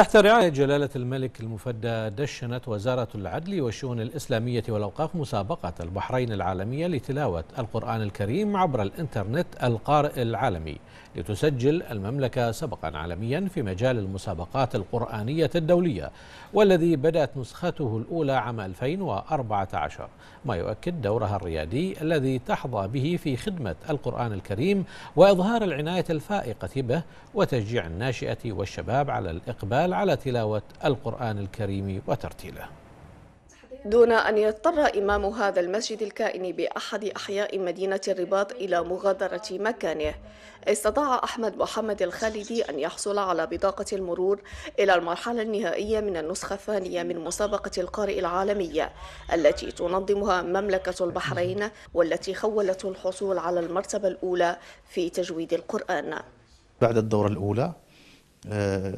تحت رعاية جلالة الملك المفدى دشنت وزارة العدل والشؤون الإسلامية والأوقاف مسابقة البحرين العالمية لتلاوة القرآن الكريم عبر الإنترنت القارئ العالمي لتسجل المملكة سبقا عالميا في مجال المسابقات القرآنية الدولية والذي بدأت نسخته الأولى عام 2014 ما يؤكد دورها الريادي الذي تحظى به في خدمة القرآن الكريم وإظهار العناية الفائقة به وتشجيع الناشئة والشباب على الإقبال العمل على تلاوة القرآن الكريم وترتيله دون أن يضطر إمام هذا المسجد الكائن بأحد أحياء مدينة الرباط إلى مغادرة مكانه استطاع أحمد محمد الخالدي أن يحصل على بطاقة المرور إلى المرحلة النهائية من النسخة الثانية من مسابقة القارئ العالمية التي تنظمها مملكة البحرين والتي خولته الحصول على المرتبة الأولى في تجويد القرآن بعد الدورة الأولى آه،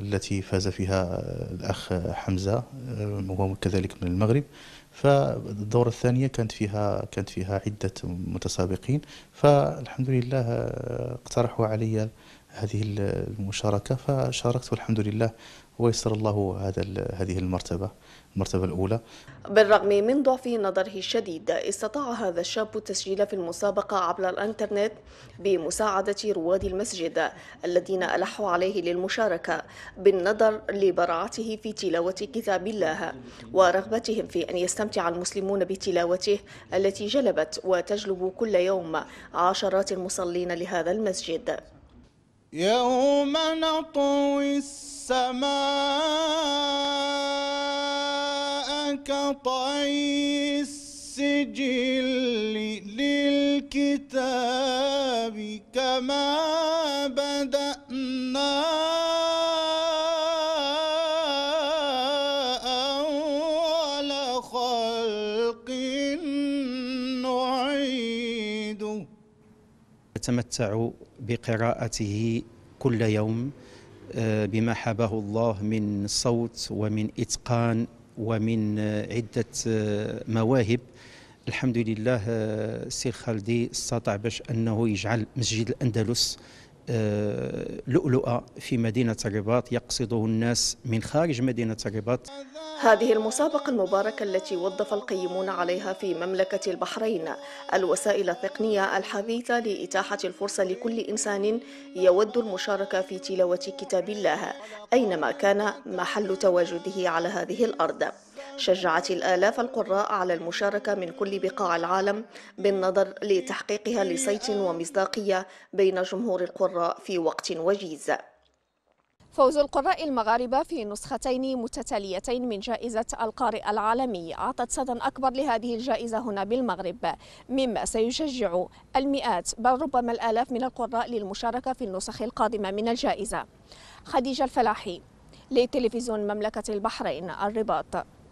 التي فاز فيها الأخ حمزة آه، وهو كذلك من المغرب فالدورة الثانية كانت فيها كانت فيها عدة متسابقين فالحمد لله آه، اقترحوا علي هذه المشاركة فشاركت والحمد لله ويسر الله هذا هذه المرتبة المرتبة الأولى بالرغم من ضعف نظره الشديد استطاع هذا الشاب التسجيل في المسابقة عبر الانترنت بمساعدة رواد المسجد الذين ألحوا عليه للمشاركة بالنظر لبراعته في تلاوة كتاب الله ورغبتهم في أن يستمتع المسلمون بتلاوته التي جلبت وتجلب كل يوم عشرات المصلين لهذا المسجد يوم نطوي السماء كطي السجل للكتاب كما بدأنا أول خلقنا نتمتع بقراءته كل يوم آه، بما حباه الله من صوت ومن إتقان ومن آه، عدة آه، مواهب الحمد لله السير خالدي استطاع باش أنه يجعل مسجد الأندلس لؤلؤة في مدينة الرباط يقصده الناس من خارج مدينة الرباط هذه المسابقة المباركة التي وظف القيمون عليها في مملكة البحرين الوسائل التقنية الحديثة لإتاحة الفرصة لكل إنسان يود المشاركة في تلاوة كتاب الله أينما كان محل تواجده على هذه الأرض شجعت الآلاف القراء على المشاركة من كل بقاع العالم بالنظر لتحقيقها لصيت ومصداقية بين جمهور القراء في وقت وجيز فوز القراء المغاربة في نسختين متتاليتين من جائزة القارئ العالمي أعطت صدى أكبر لهذه الجائزة هنا بالمغرب مما سيشجع المئات بل ربما الآلاف من القراء للمشاركة في النسخ القادمة من الجائزة خديجة الفلاحي لتلفزيون مملكة البحرين الرباط